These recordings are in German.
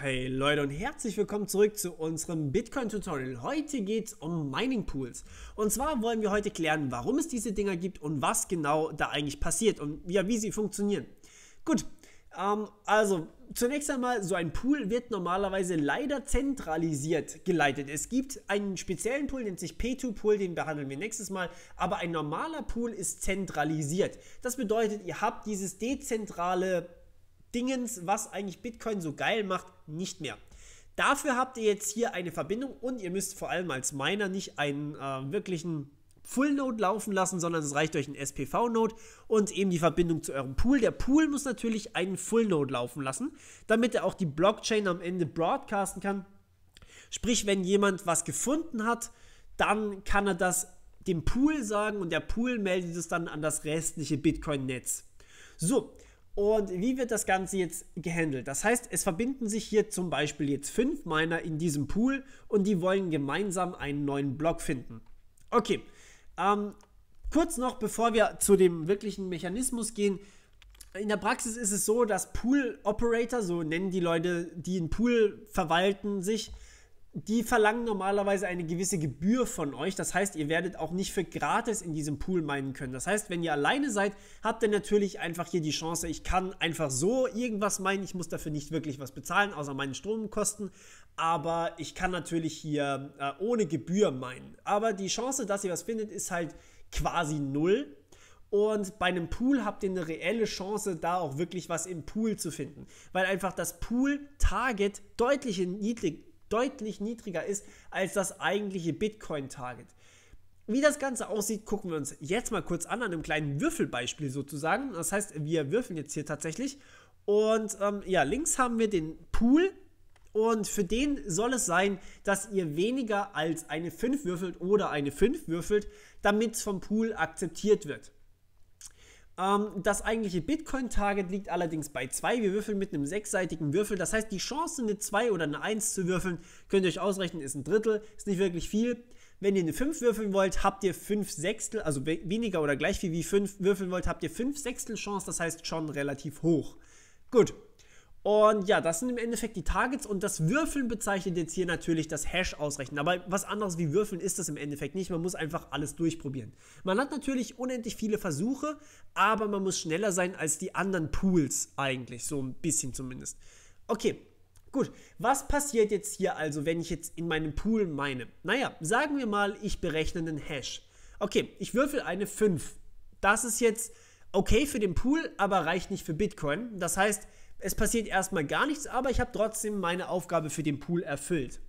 Hey Leute und herzlich willkommen zurück zu unserem Bitcoin-Tutorial. Heute geht es um Mining Pools. Und zwar wollen wir heute klären, warum es diese Dinger gibt und was genau da eigentlich passiert und ja, wie sie funktionieren. Gut, ähm, also zunächst einmal, so ein Pool wird normalerweise leider zentralisiert geleitet. Es gibt einen speziellen Pool, nennt sich P2-Pool, den behandeln wir nächstes Mal, aber ein normaler Pool ist zentralisiert. Das bedeutet, ihr habt dieses dezentrale Dingens, was eigentlich Bitcoin so geil macht, nicht mehr. Dafür habt ihr jetzt hier eine Verbindung und ihr müsst vor allem als Miner nicht einen äh, wirklichen Full Node laufen lassen, sondern es reicht euch ein SPV Node und eben die Verbindung zu eurem Pool. Der Pool muss natürlich einen Full Node laufen lassen, damit er auch die Blockchain am Ende broadcasten kann. Sprich, wenn jemand was gefunden hat, dann kann er das dem Pool sagen und der Pool meldet es dann an das restliche Bitcoin Netz. So, und wie wird das Ganze jetzt gehandelt? Das heißt, es verbinden sich hier zum Beispiel jetzt fünf Miner in diesem Pool und die wollen gemeinsam einen neuen Block finden. Okay, ähm, kurz noch, bevor wir zu dem wirklichen Mechanismus gehen. In der Praxis ist es so, dass Pool Operator, so nennen die Leute, die einen Pool verwalten, sich die verlangen normalerweise eine gewisse Gebühr von euch. Das heißt, ihr werdet auch nicht für gratis in diesem Pool meinen können. Das heißt, wenn ihr alleine seid, habt ihr natürlich einfach hier die Chance, ich kann einfach so irgendwas meinen. Ich muss dafür nicht wirklich was bezahlen, außer meinen Stromkosten. Aber ich kann natürlich hier äh, ohne Gebühr meinen. Aber die Chance, dass ihr was findet, ist halt quasi null. Und bei einem Pool habt ihr eine reelle Chance, da auch wirklich was im Pool zu finden. Weil einfach das Pool-Target deutlich niedrig, deutlich niedriger ist als das eigentliche Bitcoin-Target. Wie das Ganze aussieht, gucken wir uns jetzt mal kurz an, an einem kleinen Würfelbeispiel sozusagen. Das heißt, wir würfeln jetzt hier tatsächlich. Und ähm, ja, links haben wir den Pool. Und für den soll es sein, dass ihr weniger als eine 5 würfelt oder eine 5 würfelt, damit es vom Pool akzeptiert wird. Ähm, das eigentliche Bitcoin-Target liegt allerdings bei 2. Wir würfeln mit einem sechsseitigen Würfel. Das heißt, die Chance, eine 2 oder eine 1 zu würfeln, könnt ihr euch ausrechnen, ist ein Drittel, ist nicht wirklich viel. Wenn ihr eine 5 würfeln wollt, habt ihr 5 Sechstel, also weniger oder gleich viel wie 5 würfeln wollt, habt ihr 5 Sechstel Chance, das heißt schon relativ hoch. Gut, und ja, das sind im Endeffekt die Targets und das Würfeln bezeichnet jetzt hier natürlich das Hash ausrechnen. Aber was anderes wie Würfeln ist das im Endeffekt nicht. Man muss einfach alles durchprobieren. Man hat natürlich unendlich viele Versuche, aber man muss schneller sein als die anderen Pools eigentlich, so ein bisschen zumindest. Okay, Gut, was passiert jetzt hier also, wenn ich jetzt in meinem Pool meine? Naja, sagen wir mal, ich berechne einen Hash. Okay, ich würfel eine 5. Das ist jetzt okay für den Pool, aber reicht nicht für Bitcoin. Das heißt, es passiert erstmal gar nichts, aber ich habe trotzdem meine Aufgabe für den Pool erfüllt.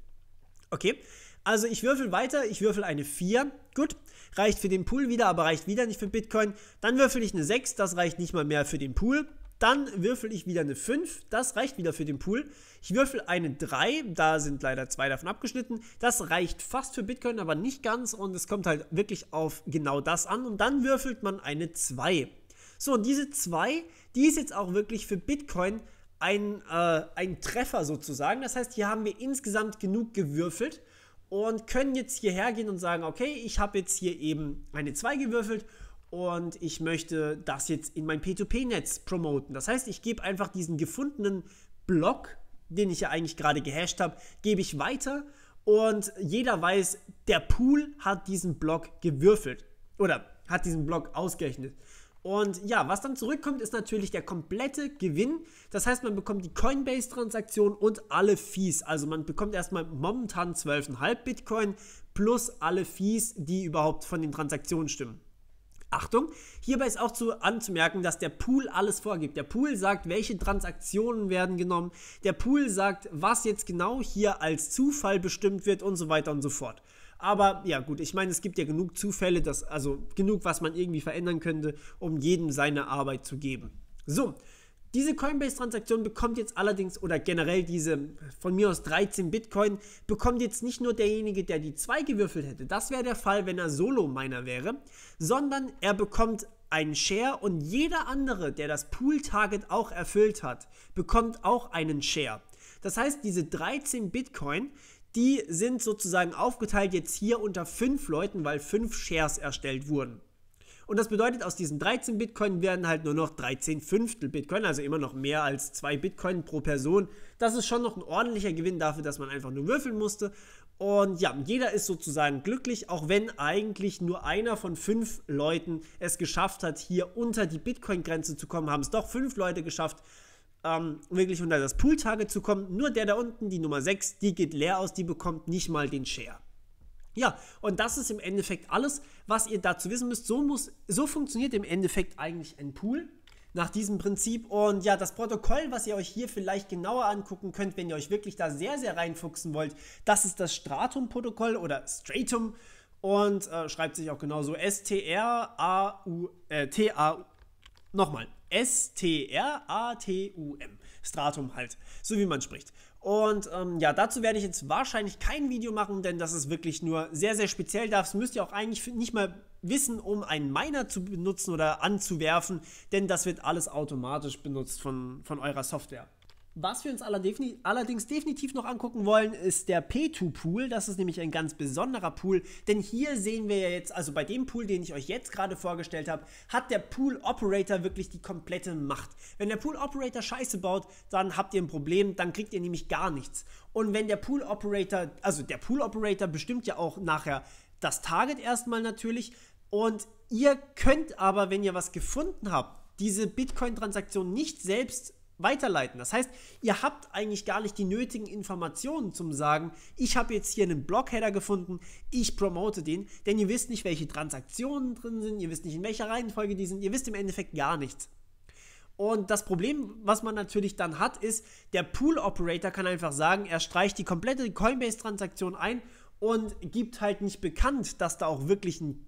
Okay, also ich würfel weiter, ich würfel eine 4. Gut, reicht für den Pool wieder, aber reicht wieder nicht für Bitcoin. Dann würfel ich eine 6, das reicht nicht mal mehr für den Pool. Dann würfel ich wieder eine 5, das reicht wieder für den Pool. Ich würfel eine 3, da sind leider zwei davon abgeschnitten. Das reicht fast für Bitcoin, aber nicht ganz und es kommt halt wirklich auf genau das an. Und dann würfelt man eine 2. So, und diese 2 die ist jetzt auch wirklich für Bitcoin ein, äh, ein Treffer sozusagen. Das heißt, hier haben wir insgesamt genug gewürfelt und können jetzt hierher gehen und sagen, okay, ich habe jetzt hier eben eine 2 gewürfelt und ich möchte das jetzt in mein P2P-Netz promoten. Das heißt, ich gebe einfach diesen gefundenen Block, den ich ja eigentlich gerade gehasht habe, gebe ich weiter und jeder weiß, der Pool hat diesen Block gewürfelt oder hat diesen Block ausgerechnet. Und ja, was dann zurückkommt, ist natürlich der komplette Gewinn. Das heißt, man bekommt die Coinbase-Transaktion und alle Fees. Also man bekommt erstmal momentan 12,5 Bitcoin plus alle Fees, die überhaupt von den Transaktionen stimmen. Achtung, hierbei ist auch zu, anzumerken, dass der Pool alles vorgibt. Der Pool sagt, welche Transaktionen werden genommen. Der Pool sagt, was jetzt genau hier als Zufall bestimmt wird und so weiter und so fort. Aber ja, gut, ich meine, es gibt ja genug Zufälle, dass, also genug, was man irgendwie verändern könnte, um jedem seine Arbeit zu geben. So, diese Coinbase-Transaktion bekommt jetzt allerdings, oder generell diese von mir aus 13 Bitcoin, bekommt jetzt nicht nur derjenige, der die 2 gewürfelt hätte, das wäre der Fall, wenn er Solo-Miner wäre, sondern er bekommt einen Share und jeder andere, der das Pool-Target auch erfüllt hat, bekommt auch einen Share. Das heißt, diese 13 Bitcoin, die sind sozusagen aufgeteilt jetzt hier unter fünf Leuten, weil fünf Shares erstellt wurden. Und das bedeutet, aus diesen 13 Bitcoin werden halt nur noch 13 Fünftel Bitcoin, also immer noch mehr als zwei Bitcoin pro Person. Das ist schon noch ein ordentlicher Gewinn dafür, dass man einfach nur würfeln musste. Und ja, jeder ist sozusagen glücklich, auch wenn eigentlich nur einer von fünf Leuten es geschafft hat, hier unter die Bitcoin-Grenze zu kommen, haben es doch fünf Leute geschafft ähm, wirklich unter das Pool-Target zu kommen. Nur der da unten, die Nummer 6, die geht leer aus, die bekommt nicht mal den Share. Ja, und das ist im Endeffekt alles, was ihr dazu wissen müsst. So, muss, so funktioniert im Endeffekt eigentlich ein Pool nach diesem Prinzip. Und ja, das Protokoll, was ihr euch hier vielleicht genauer angucken könnt, wenn ihr euch wirklich da sehr, sehr reinfuchsen wollt, das ist das Stratum-Protokoll oder Stratum und äh, schreibt sich auch genauso S-T-R-A-U-T-A-U. Äh, Nochmal, S-T-R-A-T-U-M. Stratum halt, so wie man spricht. Und ähm, ja, dazu werde ich jetzt wahrscheinlich kein Video machen, denn das ist wirklich nur sehr, sehr speziell. Das müsst ihr auch eigentlich nicht mal wissen, um einen Miner zu benutzen oder anzuwerfen, denn das wird alles automatisch benutzt von, von eurer Software. Was wir uns allerdings definitiv noch angucken wollen, ist der P2-Pool. Das ist nämlich ein ganz besonderer Pool, denn hier sehen wir ja jetzt, also bei dem Pool, den ich euch jetzt gerade vorgestellt habe, hat der Pool-Operator wirklich die komplette Macht. Wenn der Pool-Operator Scheiße baut, dann habt ihr ein Problem, dann kriegt ihr nämlich gar nichts. Und wenn der Pool-Operator, also der Pool-Operator bestimmt ja auch nachher das Target erstmal natürlich und ihr könnt aber, wenn ihr was gefunden habt, diese Bitcoin-Transaktion nicht selbst weiterleiten. Das heißt, ihr habt eigentlich gar nicht die nötigen Informationen zum Sagen, ich habe jetzt hier einen Blockheader gefunden, ich promote den, denn ihr wisst nicht, welche Transaktionen drin sind, ihr wisst nicht, in welcher Reihenfolge die sind, ihr wisst im Endeffekt gar nichts. Und das Problem, was man natürlich dann hat, ist, der Pool-Operator kann einfach sagen, er streicht die komplette Coinbase-Transaktion ein und gibt halt nicht bekannt, dass da auch wirklich ein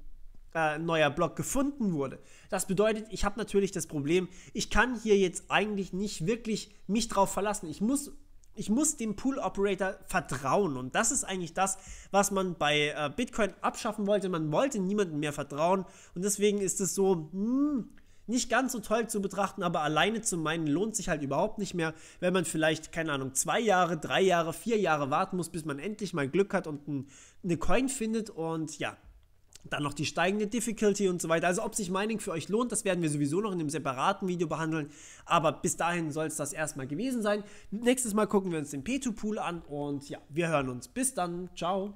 äh, neuer Block gefunden wurde. Das bedeutet, ich habe natürlich das Problem, ich kann hier jetzt eigentlich nicht wirklich mich drauf verlassen. Ich muss ich muss dem Pool Operator vertrauen. Und das ist eigentlich das, was man bei äh, Bitcoin abschaffen wollte. Man wollte niemandem mehr vertrauen. Und deswegen ist es so, mh, hm, nicht ganz so toll zu betrachten, aber alleine zu meinen lohnt sich halt überhaupt nicht mehr, wenn man vielleicht, keine Ahnung, zwei Jahre, drei Jahre, vier Jahre warten muss, bis man endlich mal Glück hat und ein, eine Coin findet. Und ja, dann noch die steigende Difficulty und so weiter. Also ob sich Mining für euch lohnt, das werden wir sowieso noch in einem separaten Video behandeln. Aber bis dahin soll es das erstmal gewesen sein. Nächstes Mal gucken wir uns den P2-Pool an und ja, wir hören uns. Bis dann. Ciao.